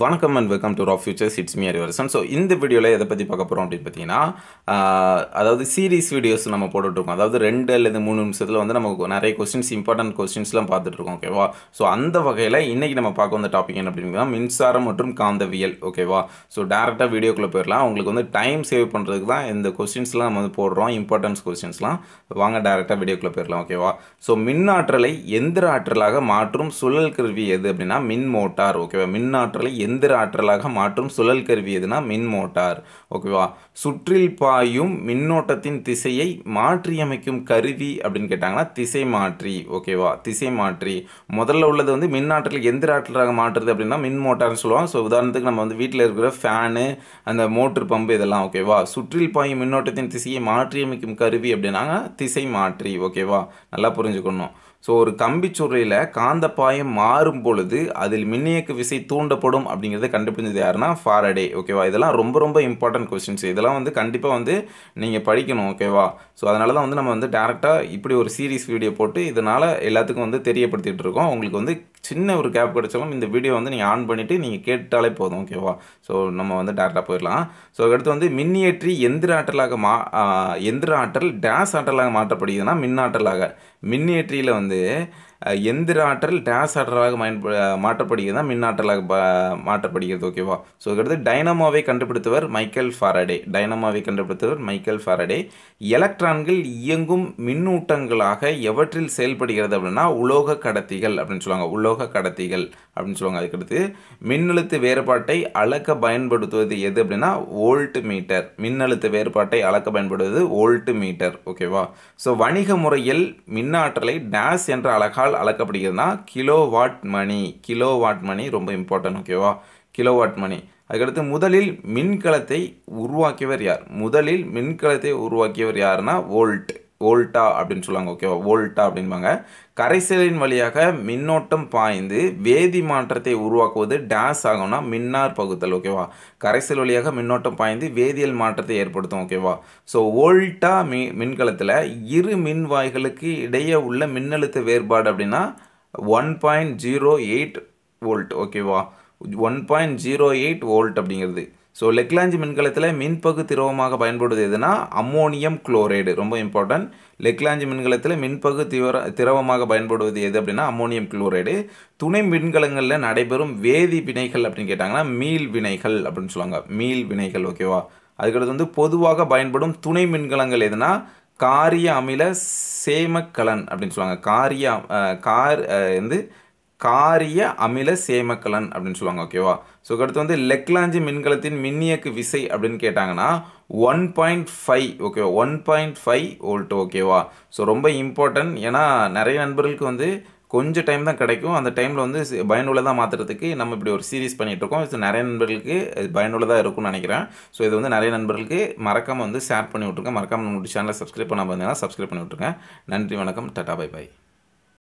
வணக்கம் and welcome to ரா futures it's மியர் யுவர்சன் ஸோ இந்த வீடியோவில் எதை பற்றி பார்க்க போகிறோம் அப்படின்னு பார்த்தீங்கன்னா அதாவது சீரீஸ் வீடியோஸ் நம்ம போட்டுட்ருக்கோம் அதாவது ரெண்டு அல்லது மூணு நிமிஷத்தில் வந்து நமக்கு நிறைய கொஸ்டின்ஸ் இம்பார்ட்டன்ட் கொஸ்டின்ஸ்லாம் பார்த்துட்ருக்கோம் ஓகேவா ஸோ அந்த வகையில் இன்றைக்கி நம்ம பார்க்க வந்த டாபிக் என்ன அப்படின்னு மின்சாரம் மற்றும் காந்தவியல் ஓகேவா ஸோ டேரெக்டாக வீடியோக்குள்ளே போயிடலாம் உங்களுக்கு வந்து டைம் சேவ் பண்ணுறதுக்கு தான் இந்த கொஸ்டின்ஸ்லாம் நம்ம வந்து போடுறோம் இம்பார்ட்டன்ஸ் கொஸ்டின்ஸ்லாம் வாங்க டேரெக்டாக வீடியோக்குள்ளே போயிடலாம் ஓகேவா ஸோ மின் ஆற்றலை எந்திர ஆற்றலாக மாற்றும் சுழல் கருவி எது அப்படின்னா மின் மோட்டார் ஓகேவா மின் ஆற்றலை எந்திர ஆற்றலாக மாற்றும் சுழல் கருவி எதுனா மின் மோட்டார் ஓகேவா சுற்றில் பாயும் மின்னோட்டத்தின் திசையை மாற்றியமைக்கும் கருவி அப்படின்னு கேட்டாங்கன்னா திசை மாற்றி ஓகேவா திசை மாற்றி முதல்ல உள்ளது வந்து மின் ஆற்றல் எந்திர ஆற்றலாக மாற்றுறது அப்படின்னா மின் மோட்டார்னு சொல்லுவாங்க ஸோ உதாரணத்துக்கு நம்ம வந்து வீட்டில் இருக்கிற ஃபேனு அந்த மோட்ரு பம்பு இதெல்லாம் ஓகேவா சுற்றில் பாயும் மின்னோட்டத்தின் திசையை மாற்றியமைக்கும் கருவி அப்படின்னாங்க திசை மாற்றி ஓகேவா நல்லா புரிஞ்சுக்கணும் ஸோ ஒரு கம்பி சுருளையில் காந்தப்பாயம் மாறும் பொழுது அதில் மின்னியக்கு விசை தூண்டப்படும் அப்படிங்கிறத கண்டுபிடிஞ்சது யாருன்னா ஃபாரடே ஓகேவா இதெல்லாம் ரொம்ப ரொம்ப இம்பார்ட்டன்ட் கொஸ்டின்ஸ் இதெல்லாம் வந்து கண்டிப்பாக வந்து நீங்கள் படிக்கணும் ஓகேவா ஸோ அதனால தான் வந்து நம்ம வந்து டேரெக்டாக இப்படி ஒரு சீரீஸ் வீடியோ போட்டு இதனால் எல்லாத்துக்கும் வந்து தெரியப்படுத்திகிட்டு இருக்கோம் உங்களுக்கு வந்து சின்ன ஒரு கேப் கிடைச்சாலும் இந்த வீடியோ வந்து நீங்கள் ஆன் பண்ணிவிட்டு நீங்கள் கேட்டாலே போதும் ஓகேவா ஸோ நம்ம வந்து டேரெக்டாக போயிடலாம் ஸோ அடுத்து வந்து மின்னியற்றி எந்திர ஆற்றலாக மா எந்திர ஆற்றல் டேஸ் ஆற்றலாக மாற்றப்படுகிறதுனா மின்னாற்றலாக மின்னியற்றியில் வந்து 가운 네. எந்திர ஆற்றல் டேஸ் ஆற்றலாக பயன்ப மாற்றப்படுகிறது தான் மின் ஆற்றலாக மாற்றப்படுகிறது ஓகேவா ஸோ அடுத்து டைனமோவை கண்டுபிடித்தவர் மைக்கேல் ஃபாரடே டைனமோவை கண்டுபிடித்தவர் மைக்கேல் ஃபாரடே எலக்ட்ரான்கள் இயங்கும் மின்னூட்டங்களாக எவற்றில் செயல்படுகிறது அப்படின்னா உலோக கடத்திகள் அப்படின்னு சொல்லுவாங்க உலோக கடத்திகள் அப்படின்னு சொல்லுவாங்க அதுக்கடுத்து மின்னழுத்த வேறுபாட்டை அளக்க பயன்படுத்துவது எது அப்படின்னா ஓல்ட் மீட்டர் மின்னழுத்த வேறுபாட்டை அளக்க பயன்படுவது ஓல்ட் மீட்டர் ஓகேவா ஸோ வணிக முறையில் மின்னாற்றலை டேஸ் என்ற அழகால் வாட்டால் அளக்கப்படுகிறதுனா கிலோ வாட் மணி கிலோ வாட் மணி ரொம்ப இம்பார்ட்டன்ட் ஓகேவா கிலோ வாட் மணி அதுக்கடுத்து முதலில் மின்கலத்தை உருவாக்கியவர் யார் முதலில் மின்கலத்தை உருவாக்கியவர் யாருன்னா வோல்ட் வோல்ட்டா அப்படின்னு சொல்லுவாங்க ஓகேவா வோல்ட்டா அப்படின்பாங்க கரைசலின் வழியாக மின்னோட்டம் பாய்ந்து வேதி மாற்றத்தை உருவாக்குவது டேஸ் ஆகும்னா மின்னார் பகுத்தல் ஓகேவா கரைசல் வழியாக மின்னோட்டம் பாய்ந்து வேதியியல் மாற்றத்தை ஏற்படுத்தும் ஓகேவா ஸோ வோல்ட்டா மி மின்கலத்தில் இரு மின்வாய்களுக்கு இடையே உள்ள மின்னழுத்த வேறுபாடு அப்படின்னா one point zero eight volt ஓகேவா one point zero eight volt அப்படிங்கிறது ஸோ லெக்லாஞ்சி மின்கலத்தில் மின்பகு திரவமாக பயன்படுவது எதுனா அம்மோனியம் குளோரைடு ரொம்ப இம்பார்ட்டன்ட் லெக்லாஞ்சி மின்கலத்தில் மின்பகு திவர திரவமாக பயன்படுவது எது அப்படின்னா அம்மோனியம் குளோரைடு துணை மின்கலங்களில் நடைபெறும் வேதி வினைகள் அப்படின்னு கேட்டாங்கன்னா மீள் வினைகள் அப்படின்னு சொல்லுவாங்க மீள் வினைகள் ஓகேவா அதுக்கடுத்து வந்து பொதுவாக பயன்படும் துணை மின்கலங்கள் எதுனா காரிய அமில சேமக்கலன் அப்படின்னு சொல்லுவாங்க காரிய கார் வந்து காரிய அமில சேமக்கலன் அப்படின்னு சொல்லுவாங்க ஓகேவா ஸோ அடுத்து வந்து லெக்லாஞ்சி மின்கலத்தின் மின்னியக்கு விசை அப்படின்னு கேட்டாங்கன்னா ஒன் பாயிண்ட் ஃபைவ் ஓகேவா ஒன் பாயிண்ட் ஃபைவ் ஓல்ட் ஓகேவா ஸோ ரொம்ப இம்பார்ட்டன்ட் ஏன்னா நிறைய நண்பர்களுக்கு வந்து கொஞ்சம் டைம் தான் கிடைக்கும் அந்த டைமில் வந்து பயனுள்ளதாக மாற்றுறதுக்கு நம்ம இப்படி ஒரு சீரீஸ் பண்ணிகிட்ருக்கோம் ஸோ நிறைய நண்பர்களுக்கு பயனுள்ளதாக இருக்கும்னு நினைக்கிறேன் ஸோ இது வந்து நிறைய நண்பர்களுக்கு மறக்காமல் வந்து ஷேர் பண்ணி விட்ருங்க மறக்காமல் நம்மளுடைய சேனலை சப்ஸ்கிரைப் பண்ண பார்த்தீங்கன்னா சப்ஸ்கிரைப் பண்ணி விட்ருங்க நன்றி வணக்கம் டாட்டா பை பாய்